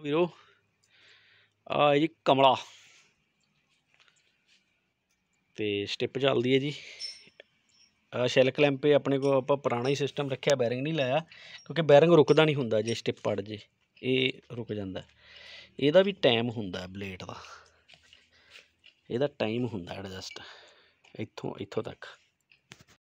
ਵੀਰੋ ਆ ਜੀ ਕਮਲਾ ਤੇ ਸਟਿਪ ਚੱਲਦੀ ਹੈ ਜੀ ਸ਼ੈਲ ਕਲੈਂਪ ਇਹ ਆਪਣੇ ਕੋਲ ਆਪਾਂ ਪੁਰਾਣਾ ਹੀ ਸਿਸਟਮ ਰੱਖਿਆ ਬੈਰਿੰਗ ਨਹੀਂ ਲਾਇਆ ਕਿਉਂਕਿ ਬੈਰਿੰਗ ਰੁਕਦਾ ਨਹੀਂ ਹੁੰਦਾ ਜੇ ਸਟਿਪ ਪੜ ਜੇ ਇਹ ਰੁਕ ਜਾਂਦਾ ਇਹਦਾ ਵੀ ਟਾਈਮ ਹੁੰਦਾ ਬਲੇਡ ਦਾ ਇਹਦਾ ਟਾਈਮ ਹੁੰਦਾ ਐਡਜਸਟ ਇੱਥੋਂ ਇੱਥੋਂ ਤੱਕ